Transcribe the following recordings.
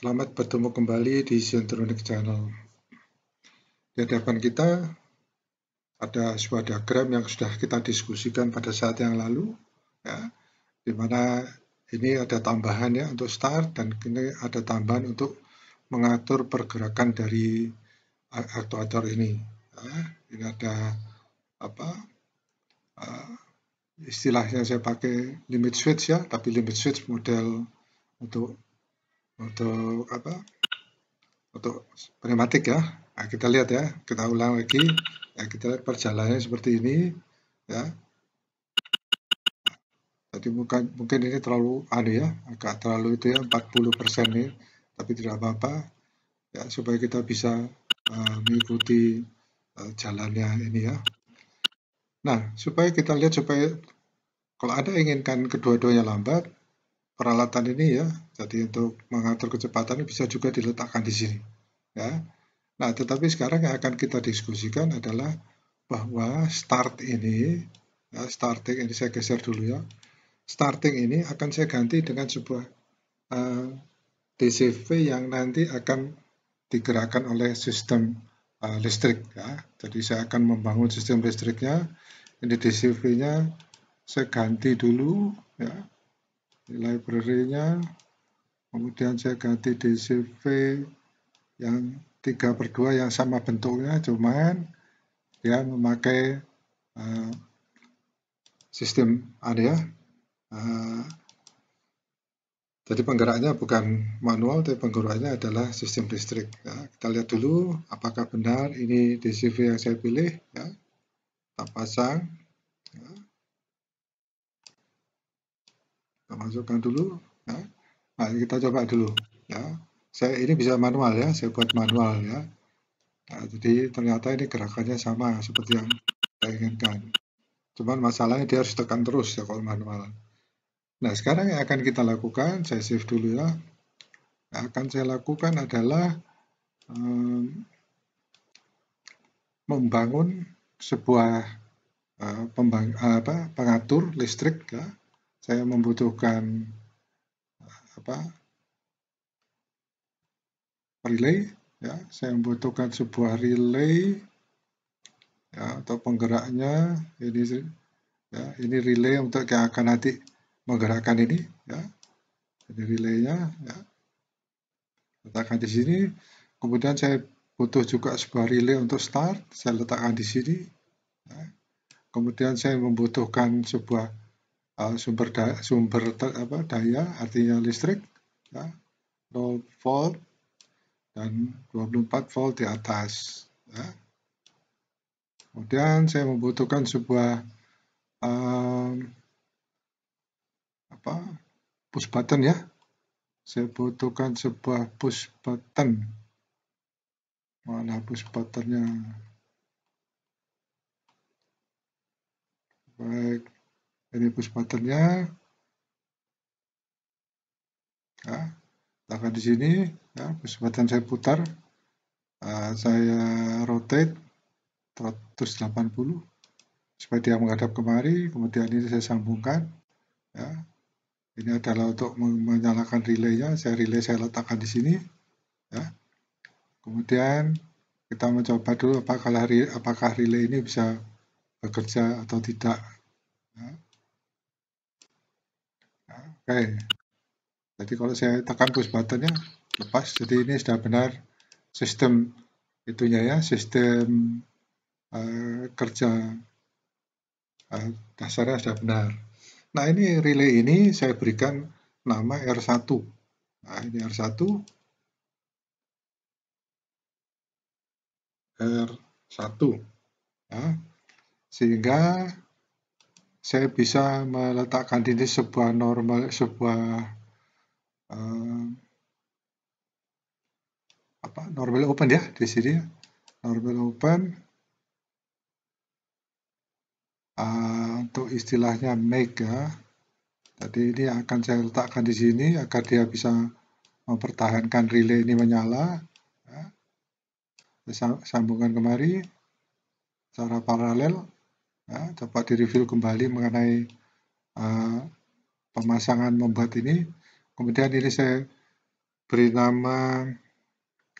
Selamat bertemu kembali di Siontronic Channel. Di hadapan kita ada sebuah diagram yang sudah kita diskusikan pada saat yang lalu, ya, di mana ini ada tambahan ya untuk start dan ini ada tambahan untuk mengatur pergerakan dari aktuator ini. Ya, ini ada apa uh, istilahnya saya pakai limit switch ya, tapi limit switch model untuk untuk apa untuk pneumatik ya nah, kita lihat ya kita ulang lagi ya, kita lihat perjalanannya seperti ini ya jadi mungkin mungkin ini terlalu anu ya agak terlalu itu ya 40 persen nih tapi tidak apa-apa ya supaya kita bisa uh, mengikuti uh, jalannya ini ya nah supaya kita lihat supaya kalau ada inginkan kedua-duanya lambat peralatan ini ya. Jadi untuk mengatur kecepatan bisa juga diletakkan di sini. Ya. Nah, tetapi sekarang yang akan kita diskusikan adalah bahwa start ini, ya, starting ini saya geser dulu ya. Starting ini akan saya ganti dengan sebuah uh, eh, DCV yang nanti akan digerakkan oleh sistem uh, listrik. Ya. Jadi saya akan membangun sistem listriknya. Ini dcv nya saya ganti dulu ya di library-nya. Kemudian saya ganti di CV yang 3 per 2 yang sama bentuknya, cuma dia memakai uh, sistem ada ya. Uh, jadi penggeraknya bukan manual, tapi penggeraknya adalah sistem listrik. Ya. Kita lihat dulu apakah benar ini DCV yang saya pilih. Ya. Kita pasang. kita masukkan dulu ya. nah kita coba dulu ya saya ini bisa manual ya saya buat manual ya nah, jadi ternyata ini gerakannya sama seperti yang saya inginkan cuman masalahnya dia harus tekan terus ya kalau manual nah sekarang yang akan kita lakukan saya save dulu ya yang akan saya lakukan adalah um, membangun sebuah uh, pembang, uh, apa, pengatur listrik ya saya membutuhkan apa relay ya saya membutuhkan sebuah relay ya, atau penggeraknya ini ya, ini relay untuk yang akan nanti menggerakkan ini ya ini relaynya ya letakkan di sini kemudian saya butuh juga sebuah relay untuk start saya letakkan di sini ya. kemudian saya membutuhkan sebuah Eh, sumber daya, sumber ter, apa, daya artinya listrik ya, 0 volt dan 24 volt di atas ya. kemudian saya membutuhkan sebuah um, apa push button ya saya butuhkan sebuah push button mana push buttonnya baik ini push buttonnya ya, akan di sini ya, push button saya putar uh, saya rotate 180 supaya dia menghadap kemari kemudian ini saya sambungkan ya. ini adalah untuk menyalakan relaynya saya relay saya letakkan di sini ya. kemudian kita mencoba dulu apakah, apakah relay ini bisa bekerja atau tidak ya. Oke. Okay. Jadi kalau saya tekan push buttonnya lepas. Jadi ini sudah benar sistem itunya ya, sistem uh, kerja uh, dasarnya sudah benar. Nah ini relay ini saya berikan nama R1. Nah ini R1. R1. Ya. Sehingga saya bisa meletakkan di sebuah normal sebuah uh, apa normal open ya di sini ya. normal open uh, untuk istilahnya mega. Ya. tadi ini akan saya letakkan di sini agar dia bisa mempertahankan relay ini menyala ya. sambungkan kemari secara paralel Ya, coba direview kembali mengenai uh, pemasangan membuat ini. Kemudian ini saya beri nama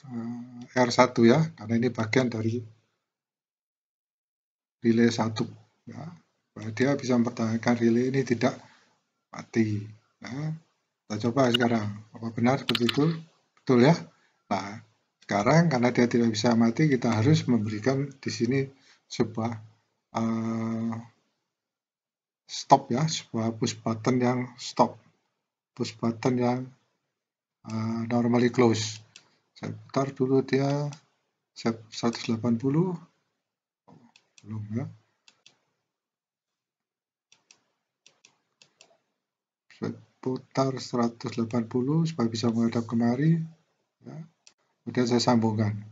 uh, eh, R1 ya, karena ini bagian dari relay 1. Ya. Bahwa dia bisa mempertahankan relay ini tidak mati. Ya. Kita coba sekarang, apa benar seperti itu? Betul ya? Nah, sekarang karena dia tidak bisa mati, kita harus memberikan di sini sebuah uh, stop ya, sebuah push button yang stop, push button yang uh, normally close. Saya putar dulu dia, saya 180, belum ya. Saya putar 180 supaya bisa menghadap kemari. Ya. Kemudian saya sambungkan.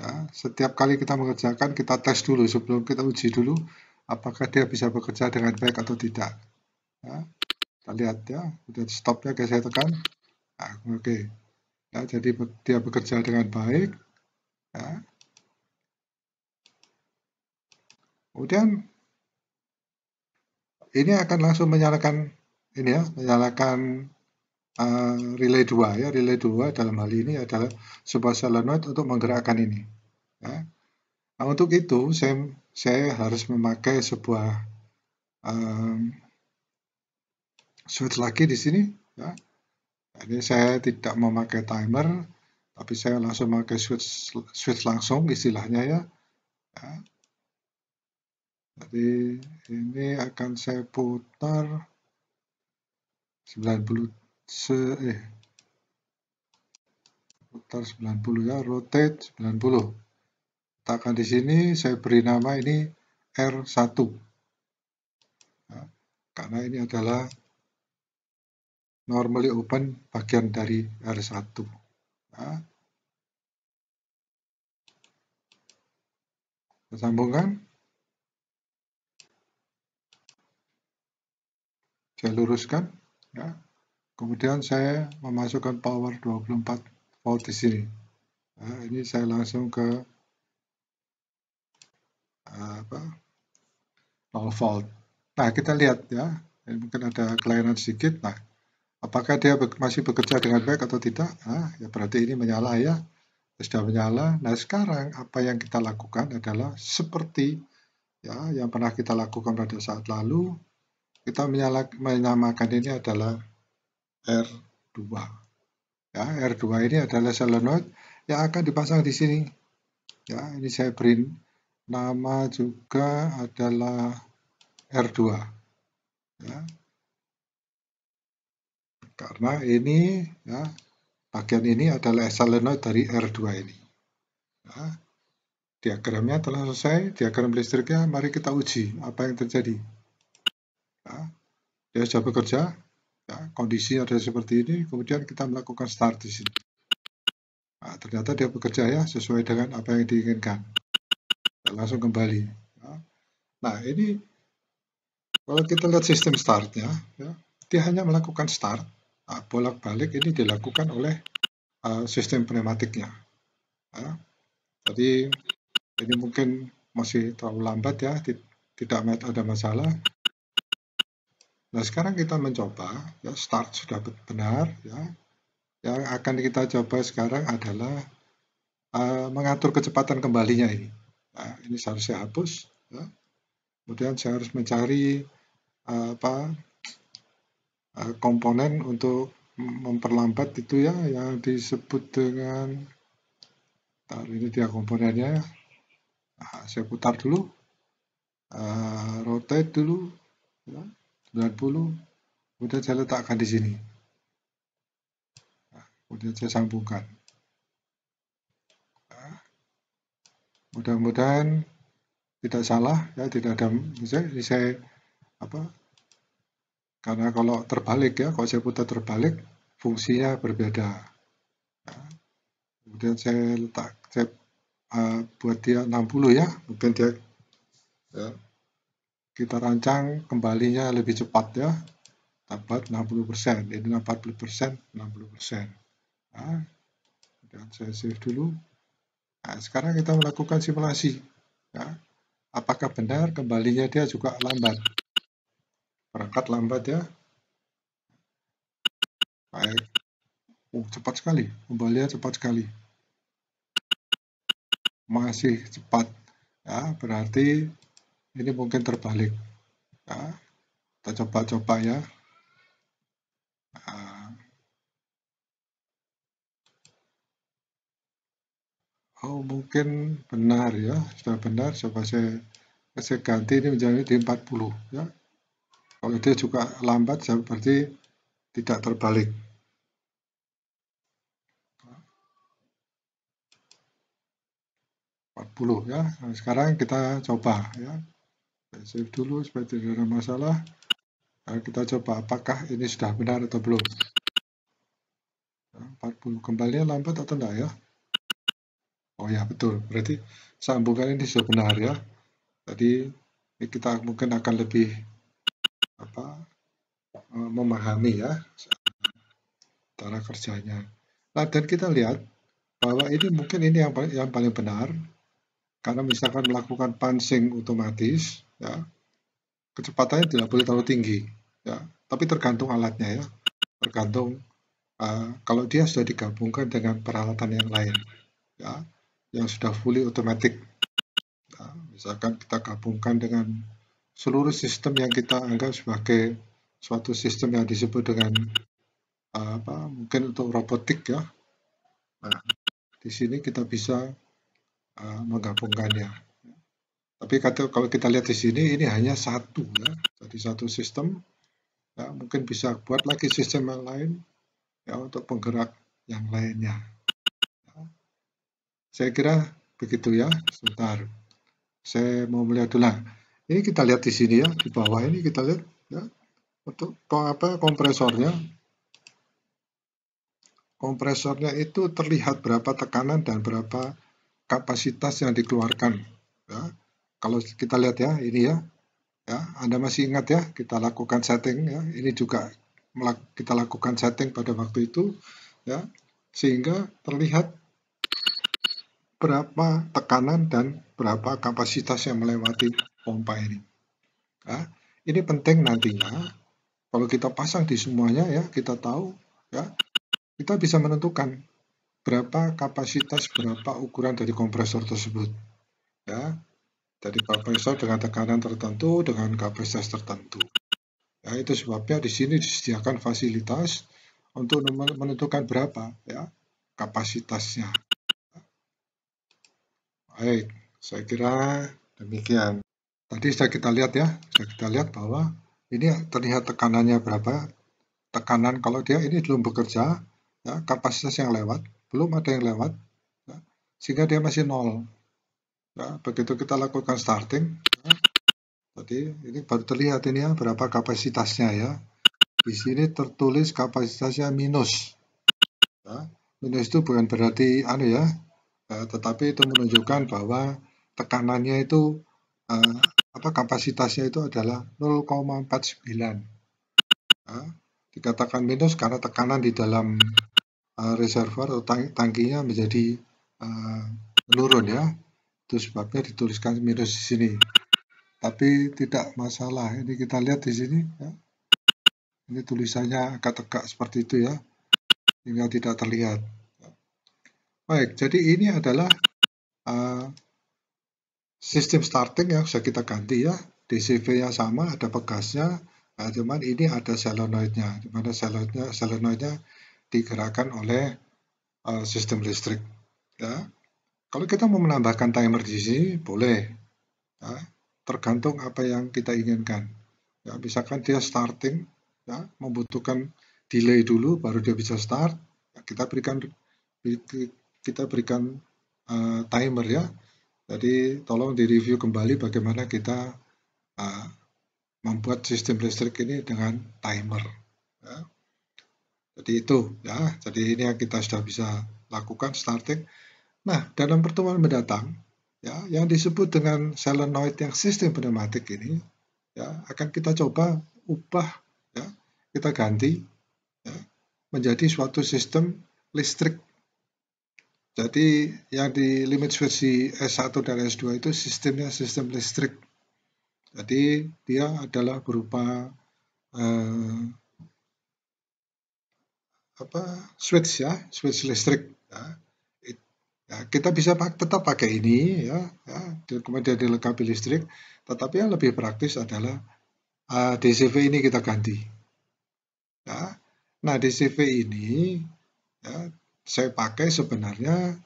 Ya, setiap kali kita mengerjakan, kita tes dulu sebelum kita uji dulu apakah dia bisa bekerja dengan baik atau tidak. Ya, kita lihat ya, kemudian ya guys saya tekan. Nah, Oke, okay. ya, jadi dia bekerja dengan baik. Ya. Kemudian ini akan langsung menyalakan ini ya, menyalakan uh, relay 2 ya relay 2 dalam hal ini adalah sebuah solenoid untuk menggerakkan ini ya. nah, untuk itu saya saya harus memakai sebuah um, switch lagi di sini ya. jadi saya tidak memakai timer tapi saya langsung memakai switch switch langsung istilahnya ya, ya. jadi ini akan saya putar 90 se eh putar 90 ya, rotate 90. Letakkan di sini, saya beri nama ini R1. Nah, karena ini adalah normally open bagian dari R1. Nah, Kita sambungkan. Saya luruskan. Nah, Kemudian saya memasukkan power 24 volt di sini. Nah, ini saya langsung ke eh, apa 0 volt. Nah, kita lihat ya. Ini mungkin ada kelainan sedikit. Nah, apakah dia masih bekerja dengan baik atau tidak? Nah, ya berarti ini menyala ya. Sudah menyala. Nah, sekarang apa yang kita lakukan adalah seperti ya yang pernah kita lakukan pada saat lalu. Kita menyala, menyamakan ini adalah R2. Ya, R2 ini adalah solenoid yang akan dipasang di sini. Ya, ini saya beri nama juga adalah R2. Ya. Karena ini ya, bagian ini adalah solenoid dari R2 ini. Ya. Diagramnya telah selesai, diagram listriknya mari kita uji apa yang terjadi. Ya. Dia sudah bekerja, Nah, kondisi ada seperti ini, kemudian kita melakukan start di sini. Nah, ternyata dia bekerja ya sesuai dengan apa yang diinginkan. Kita langsung kembali. Nah, nah ini kalau kita lihat sistem startnya, ya, dia hanya melakukan start. Nah, bolak-balik ini dilakukan oleh uh, sistem pneumatiknya. Nah, jadi ini mungkin masih terlalu lambat ya, tidak ada masalah. Nah sekarang kita mencoba, ya start sudah benar, ya. Yang akan kita coba sekarang adalah uh, mengatur kecepatan kembalinya ini. Nah, ini harus saya hapus. Ya. Kemudian saya harus mencari uh, apa uh, komponen untuk memperlambat itu ya, yang disebut dengan nah, ini dia komponennya. Nah, saya putar dulu, uh, rotate dulu. Ya. 90 kemudian saya letakkan di sini nah, kemudian saya sambungkan nah, mudah-mudahan tidak salah ya tidak ada ini saya apa karena kalau terbalik ya kalau saya putar terbalik fungsinya berbeda nah, kemudian saya letak saya uh, buat dia 60 ya mungkin dia ya, kita rancang kembalinya lebih cepat ya dapat 60% jadi 40% 60% nah, dan saya save dulu nah, sekarang kita melakukan simulasi ya. apakah benar kembalinya dia juga lambat berangkat lambat ya baik oh, cepat sekali kembalinya cepat sekali masih cepat ya berarti ini mungkin terbalik nah, kita coba-coba ya ah. oh mungkin benar ya sudah benar coba saya saya ganti ini menjadi di 40 ya kalau dia juga lambat seperti tidak terbalik 40 ya nah, sekarang kita coba ya save dulu supaya tidak ada masalah. Nah, kita coba apakah ini sudah benar atau belum. Nah, 40 kembali lambat atau tidak ya? Oh ya betul. Berarti sambungan ini sudah benar ya. Tadi kita mungkin akan lebih apa e, memahami ya cara kerjanya. Nah dan kita lihat bahwa ini mungkin ini yang paling, yang paling benar karena misalkan melakukan pancing otomatis ya kecepatannya tidak boleh terlalu tinggi ya tapi tergantung alatnya ya tergantung uh, kalau dia sudah digabungkan dengan peralatan yang lain ya yang sudah fully otomatis ya, misalkan kita gabungkan dengan seluruh sistem yang kita anggap sebagai suatu sistem yang disebut dengan uh, apa mungkin untuk robotik ya nah di sini kita bisa uh, menggabungkannya tapi kata, kalau kita lihat di sini, ini hanya satu ya. Jadi satu sistem. Ya, mungkin bisa buat lagi sistem yang lain ya untuk penggerak yang lainnya. Ya. Saya kira begitu ya. Sebentar. Saya mau melihat dulu. Nah, ini kita lihat di sini ya, di bawah ini kita lihat ya. Untuk apa kompresornya? Kompresornya itu terlihat berapa tekanan dan berapa kapasitas yang dikeluarkan. Ya. Kalau kita lihat ya, ini ya, ya Anda masih ingat ya, kita lakukan setting ya. Ini juga kita lakukan setting pada waktu itu ya, sehingga terlihat berapa tekanan dan berapa kapasitas yang melewati pompa ini. Ya, ini penting nantinya kalau kita pasang di semuanya ya kita tahu ya kita bisa menentukan berapa kapasitas berapa ukuran dari kompresor tersebut ya jadi kapasitas dengan tekanan tertentu dengan kapasitas tertentu. Ya, itu sebabnya di sini disediakan fasilitas untuk menentukan berapa ya kapasitasnya. Baik, saya kira demikian. Tadi sudah kita lihat ya, sudah kita lihat bahwa ini terlihat tekanannya berapa. Tekanan kalau dia ini belum bekerja, ya, kapasitas yang lewat, belum ada yang lewat, ya, sehingga dia masih nol. Nah, begitu kita lakukan starting, ya, ini baru terlihat ini ya berapa kapasitasnya ya. Di sini tertulis kapasitasnya minus. Ya, minus itu bukan berarti anu ya, ya tetapi itu menunjukkan bahwa tekanannya itu eh, apa kapasitasnya itu adalah 0,49. Ya, dikatakan minus karena tekanan di dalam uh, reservoir atau tang tangkinya menjadi uh, menurun ya itu sebabnya dituliskan minus di sini tapi tidak masalah ini kita lihat di sini ya. ini tulisannya agak tegak seperti itu ya sehingga tidak terlihat baik jadi ini adalah uh, sistem starting yang sudah kita ganti ya DCV nya sama ada pegasnya nah, cuman ini ada solenoidnya dimana solenoidnya solenoidnya digerakkan oleh uh, sistem listrik ya kalau kita mau menambahkan timer di sini, boleh. Ya, tergantung apa yang kita inginkan. Ya, misalkan dia starting, ya, membutuhkan delay dulu, baru dia bisa start. Ya, kita berikan kita berikan uh, timer ya. Jadi tolong di review kembali bagaimana kita uh, membuat sistem listrik ini dengan timer. Ya. Jadi itu ya. Jadi ini yang kita sudah bisa lakukan starting. Nah, dalam pertemuan mendatang, ya, yang disebut dengan solenoid yang sistem pneumatik ini, ya, akan kita coba ubah, ya, kita ganti ya, menjadi suatu sistem listrik. Jadi yang di limit switch S1 dan S2 itu sistemnya sistem listrik. Jadi dia adalah berupa eh, apa switch ya, switch listrik. Ya Ya, kita bisa tetap pakai ini ya, ya kemudian dilengkapi listrik, tetapi yang lebih praktis adalah uh, eh, DCV ini kita ganti. Ya. Nah, DCV ini ya, saya pakai sebenarnya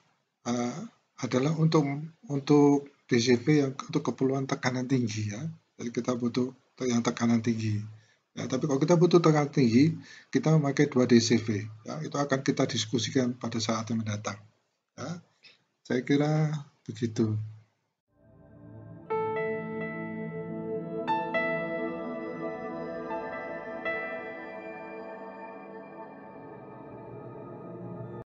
uh, adalah untuk untuk DCV yang untuk keperluan tekanan tinggi ya. Jadi kita butuh yang tekanan tinggi. Ya, tapi kalau kita butuh tekanan tinggi, kita memakai dua DCV. Ya, itu akan kita diskusikan pada saat yang mendatang. Ya. Saya kira begitu.